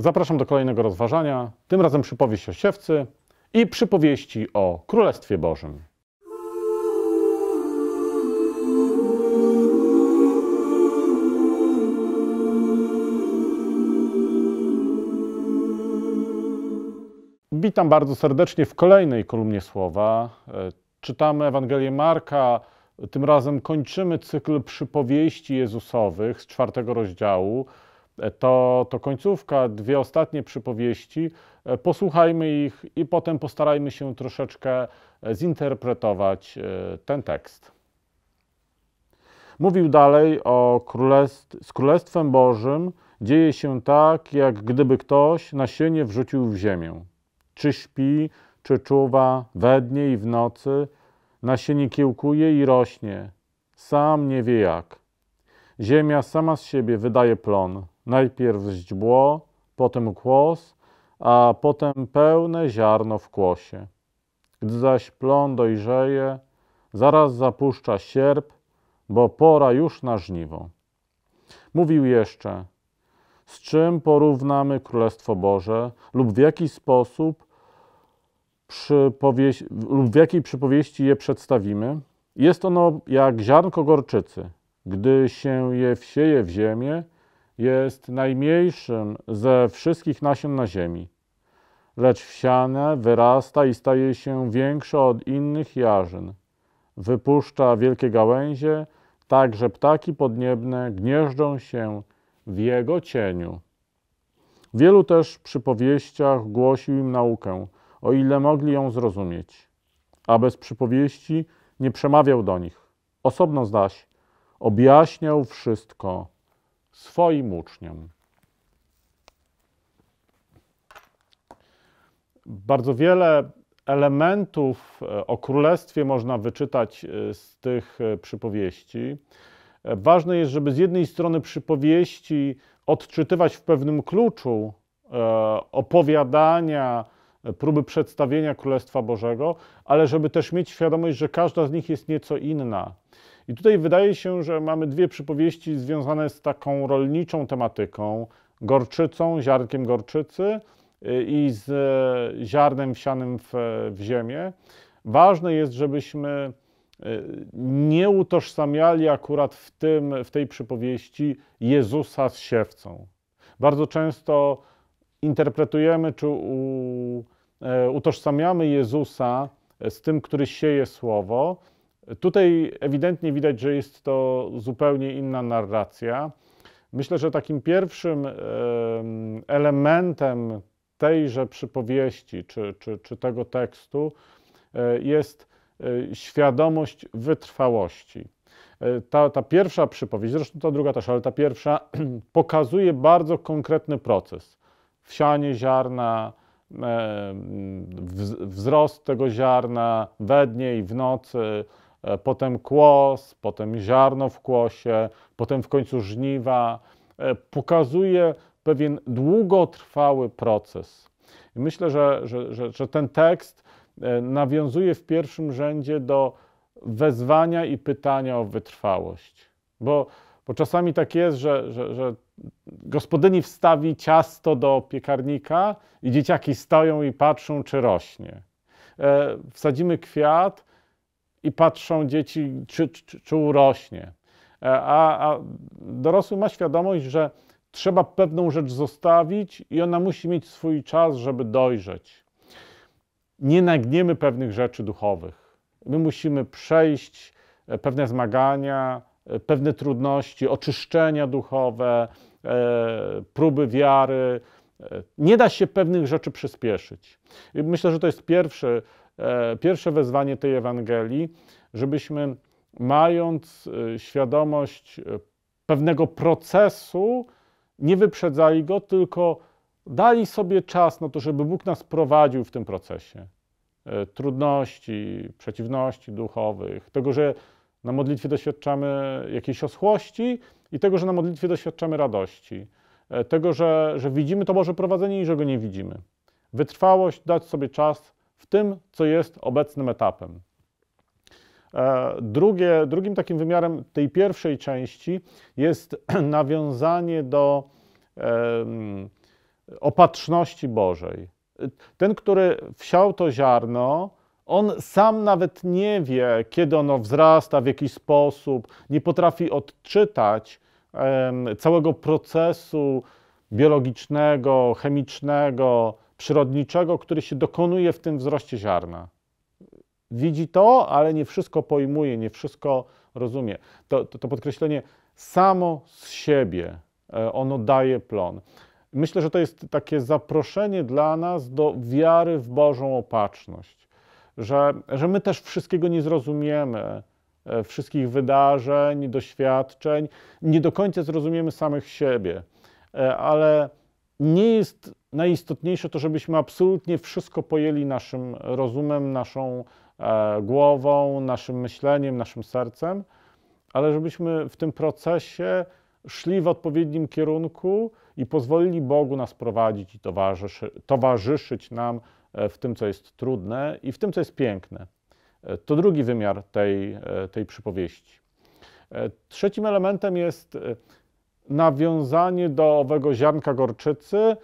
Zapraszam do kolejnego rozważania, tym razem przypowieść o siewcy i przypowieści o Królestwie Bożym. Witam bardzo serdecznie w kolejnej kolumnie słowa. E, czytamy Ewangelię Marka. Tym razem kończymy cykl przypowieści Jezusowych z czwartego rozdziału. E, to, to końcówka, dwie ostatnie przypowieści. E, posłuchajmy ich i potem postarajmy się troszeczkę e, zinterpretować ten tekst. Mówił dalej o królestw, z Królestwem Bożym dzieje się tak, jak gdyby ktoś nasienie wrzucił w ziemię. Czy śpi, czy czuwa we dnie i w nocy, nasienie kiełkuje i rośnie, sam nie wie jak. Ziemia sama z siebie wydaje plon, Najpierw źdźbło, potem kłos, a potem pełne ziarno w kłosie. Gdy zaś plon dojrzeje, zaraz zapuszcza sierp, bo pora już na żniwo. Mówił jeszcze, z czym porównamy Królestwo Boże lub w jaki sposób lub w jakiej przypowieści je przedstawimy. Jest ono jak ziarnko gorczycy. Gdy się je wsieje w ziemię, jest najmniejszym ze wszystkich nasion na ziemi, lecz wsiane wyrasta i staje się większe od innych jarzyn. Wypuszcza wielkie gałęzie, tak że ptaki podniebne gnieżdżą się w jego cieniu. Wielu też przypowieściach głosił im naukę, o ile mogli ją zrozumieć, a bez przypowieści nie przemawiał do nich. Osobno zaś objaśniał wszystko swoim uczniom. Bardzo wiele elementów e, o królestwie można wyczytać e, z tych e, przypowieści. Ważne jest, żeby z jednej strony przypowieści odczytywać w pewnym kluczu opowiadania, próby przedstawienia Królestwa Bożego, ale żeby też mieć świadomość, że każda z nich jest nieco inna. I tutaj wydaje się, że mamy dwie przypowieści związane z taką rolniczą tematyką gorczycą, ziarnkiem gorczycy y, i z e, ziarnem wsianym w, e, w ziemię. Ważne jest, żebyśmy y, nie utożsamiali akurat w, tym, w tej przypowieści Jezusa z siewcą. Bardzo często interpretujemy czy u, e, utożsamiamy Jezusa z tym, który sieje słowo. Tutaj ewidentnie widać, że jest to zupełnie inna narracja. Myślę, że takim pierwszym elementem tejże przypowieści czy, czy, czy tego tekstu e, jest e, świadomość wytrwałości. Ta, ta pierwsza przypowieść, zresztą ta druga też, ale ta pierwsza pokazuje bardzo konkretny proces wsianie ziarna, e, wzrost tego ziarna we dnie i w nocy, e, potem kłos, potem ziarno w kłosie, potem w końcu żniwa, e, pokazuje pewien długotrwały proces. myślę, że, że, że, że ten tekst nawiązuje w pierwszym rzędzie do wezwania i pytania o wytrwałość, bo bo czasami tak jest, że, że, że gospodyni wstawi ciasto do piekarnika i dzieciaki stoją i patrzą, czy rośnie. E, wsadzimy kwiat i patrzą dzieci, czy, czy, czy urośnie. E, a, a dorosły ma świadomość, że trzeba pewną rzecz zostawić i ona musi mieć swój czas, żeby dojrzeć. Nie nagniemy pewnych rzeczy duchowych. My musimy przejść e, pewne zmagania, E, pewne trudności, oczyszczenia duchowe, e, próby wiary. E, nie da się pewnych rzeczy przyspieszyć. I myślę, że to jest pierwsze pierwsze wezwanie tej Ewangelii, żebyśmy mając świadomość pewnego procesu, nie wyprzedzali go, tylko dali sobie czas na to, żeby Bóg nas prowadził w tym procesie. Trudności, przeciwności duchowych, tego, że na modlitwie doświadczamy jakiejś oschłości i tego, że na modlitwie doświadczamy radości. E, tego, że, że widzimy to Boże prowadzenie i że go nie widzimy. Wytrwałość, dać sobie czas w tym, co jest obecnym etapem. E, drugie, drugim takim wymiarem tej pierwszej części jest nawiązanie do opatrzności Bożej. E, ten, który wsiał to ziarno, on sam nawet nie wie, kiedy ono wzrasta, w jaki sposób, nie potrafi odczytać całego procesu biologicznego, chemicznego, przyrodniczego, który się dokonuje w tym wzroście ziarna. Widzi to, ale nie wszystko pojmuje, nie wszystko rozumie. To, to, to podkreślenie samo z siebie, e, ono daje plon. Myślę, że to jest takie zaproszenie dla nas do wiary w Bożą opatrzność że, że my też wszystkiego nie zrozumiemy, e, wszystkich wydarzeń, doświadczeń, nie do końca zrozumiemy samych siebie, e, ale nie jest najistotniejsze to, żebyśmy absolutnie wszystko pojęli naszym rozumem, naszą e, głową, naszym myśleniem, naszym sercem, ale żebyśmy w tym procesie szli w odpowiednim kierunku i pozwolili Bogu nas prowadzić i towarzyszyć nam E, w tym, co jest trudne i w tym, co jest piękne. E, to drugi wymiar tej, e, tej przypowieści. Trzecim elementem jest nawiązanie do owego ziarnka gorczycy,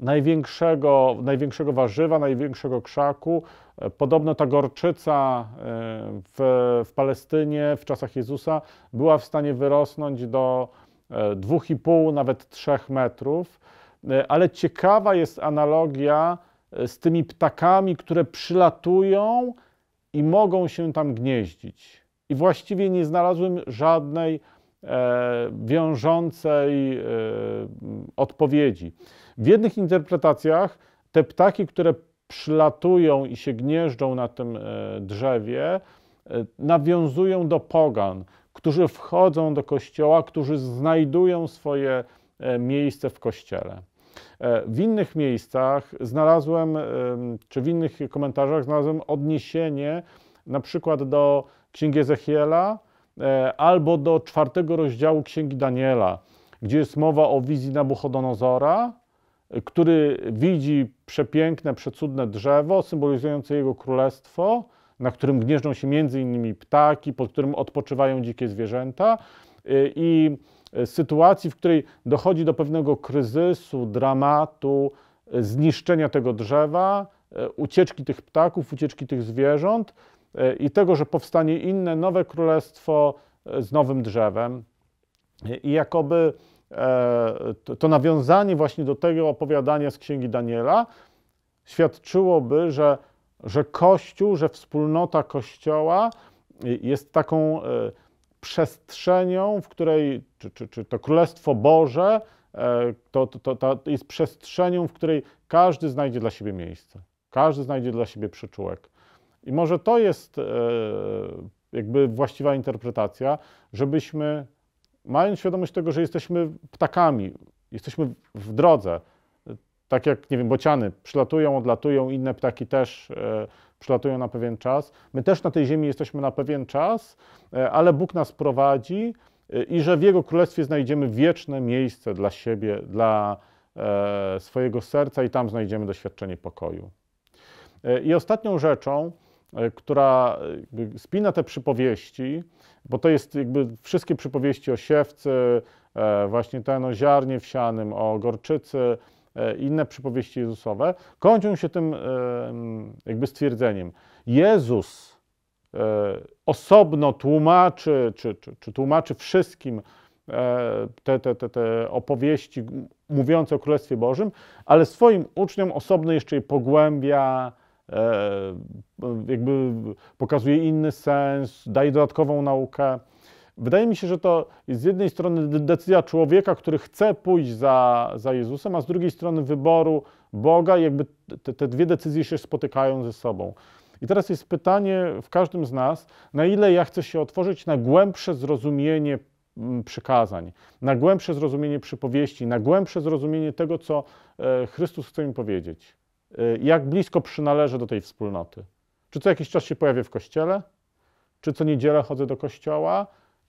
największego, największego warzywa, największego krzaku. Podobno ta gorczyca w, w Palestynie w czasach Jezusa była w stanie wyrosnąć do 2,5, nawet 3 metrów. Ale ciekawa jest analogia E, z tymi ptakami, które przylatują i mogą się tam gnieździć. I właściwie nie znalazłem żadnej e, wiążącej e, odpowiedzi. W jednych interpretacjach te ptaki, które przylatują i się gnieżdżą na tym e, drzewie, e, nawiązują do pogan, którzy wchodzą do kościoła, którzy znajdują swoje e, miejsce w kościele. E, w innych miejscach znalazłem, czy w innych komentarzach znalazłem odniesienie na przykład do Księgi Ezechiela e, albo do czwartego rozdziału Księgi Daniela, gdzie jest mowa o wizji Nabuchodonozora, e, który widzi przepiękne, przecudne drzewo symbolizujące jego królestwo, na którym gnieżdżą się między innymi ptaki, pod którym odpoczywają dzikie zwierzęta Y, i y, sytuacji, w której dochodzi do pewnego kryzysu, dramatu, y, zniszczenia tego drzewa, ucieczki tych ptaków, ucieczki tych zwierząt i tego, że powstanie inne, nowe królestwo z nowym drzewem. I jakoby e, to nawiązanie właśnie do tego opowiadania z Księgi Daniela świadczyłoby, że, że Kościół, że wspólnota Kościoła jest taką e, przestrzenią, w której, czy, czy, czy to Królestwo Boże, e, to, to, to, to jest przestrzenią, w której każdy znajdzie dla siebie miejsce, każdy znajdzie dla siebie przyczółek. I może to jest e, jakby właściwa interpretacja, żebyśmy, mając świadomość tego, że jesteśmy ptakami, jesteśmy w drodze, tak jak, nie wiem, bociany przylatują, odlatują, inne ptaki też e, przylatują na pewien czas. My też na tej ziemi jesteśmy na pewien czas, e, ale Bóg nas prowadzi e, i że w Jego Królestwie znajdziemy wieczne miejsce dla siebie, dla swojego serca i tam znajdziemy doświadczenie pokoju. I ostatnią rzeczą, która spina te przypowieści, bo to jest jakby wszystkie przypowieści o siewcy, właśnie ten o ziarnie wsianym, o gorczycy, E, inne przypowieści Jezusowe, kończą się tym e, jakby stwierdzeniem. Jezus e, osobno tłumaczy, czy, czy, czy tłumaczy wszystkim te, te, te, te opowieści mówiące o Królestwie Bożym, ale swoim uczniom osobno jeszcze je pogłębia, jakby pokazuje inny sens, daje dodatkową naukę. Wydaje mi się, że to jest z jednej strony decyzja człowieka, który chce pójść za, za Jezusem, a z drugiej strony wyboru Boga, jakby te, te dwie decyzje się spotykają ze sobą. I teraz jest pytanie w każdym z nas, na ile ja chcę się otworzyć na głębsze zrozumienie mm, przykazań, na głębsze zrozumienie przypowieści, na głębsze zrozumienie tego, co e, Chrystus chce mi powiedzieć. E, jak blisko przynależę do tej wspólnoty. Czy co jakiś czas się pojawię w kościele? Czy co niedzielę chodzę do kościoła?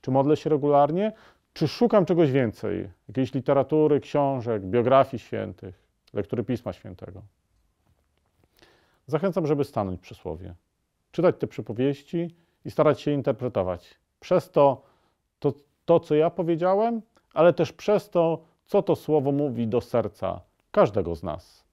Czy modlę się regularnie? Czy szukam czegoś więcej? Jakiejś literatury, książek, biografii świętych, lektury Pisma Świętego? Zachęcam, żeby stanąć przy słowie, czytać te przypowieści i starać się interpretować. Przez to, to, to co ja powiedziałem, ale też przez to, co to słowo mówi do serca każdego z nas.